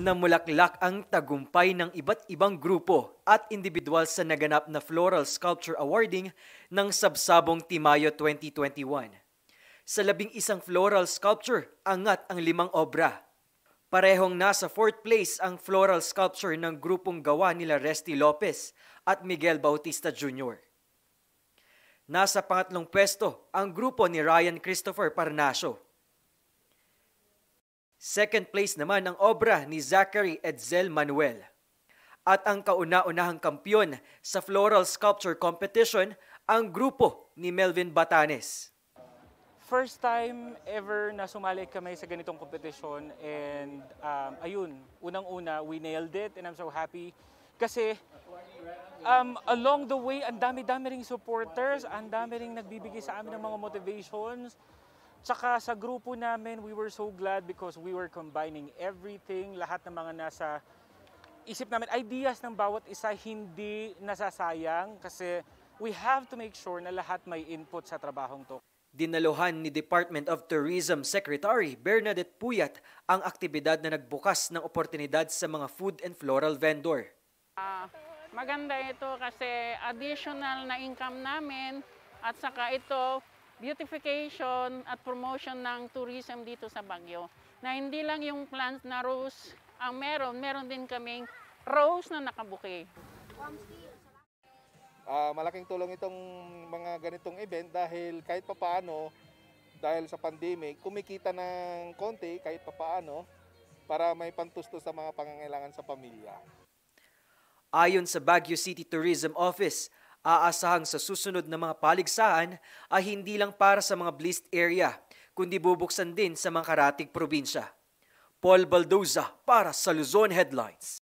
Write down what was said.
Namulaklak ang tagumpay ng iba't ibang grupo at individual sa naganap na Floral Sculpture Awarding ng Sabsabong Timayo 2021. Sa labing isang floral sculpture, angat ang limang obra. Parehong nasa fourth place ang floral sculpture ng grupong gawa nila Resty Lopez at Miguel Bautista Jr. Nasa pangatlong pwesto ang grupo ni Ryan Christopher Parnasio Second place naman ang obra ni Zachary Edzel Manuel. At ang kauna-unahang kampiyon sa Floral Sculpture Competition ang grupo ni Melvin Batanes. First time ever na sumali kami sa ganitong kompetisyon and um, ayun, unang-una we nailed it and I'm so happy kasi um, along the way, ang dami-dami ring supporters, ang dami ring nagbibigay sa amin ng mga motivations, Tsaka sa grupo namin, we were so glad because we were combining everything, lahat ng mga nasa isip namin, ideas ng bawat isa hindi nasasayang kasi we have to make sure na lahat may input sa trabahong to. Dinaluhan ni Department of Tourism Secretary Bernadette Puyat ang aktibidad na nagbukas ng oportunidad sa mga food and floral vendor. Uh, maganda ito kasi additional na income namin at saka ito beautification at promotion ng tourism dito sa Baguio. Na hindi lang yung plants na rose ang meron, meron din kaming rose na nakabuke. Uh, ah, malaking tulong itong mga ganitong event dahil kahit papaano, dahil sa pandemic, kumikita ng konti kahit papaano para may pantusto sa mga pangangailangan sa pamilya. Ayon sa Baguio City Tourism Office, Aasahang sa susunod na mga paligsahan ay hindi lang para sa mga blist area, kundi bubuksan din sa mga karatig probinsya. Paul Baldoza para sa Luzon Headlines.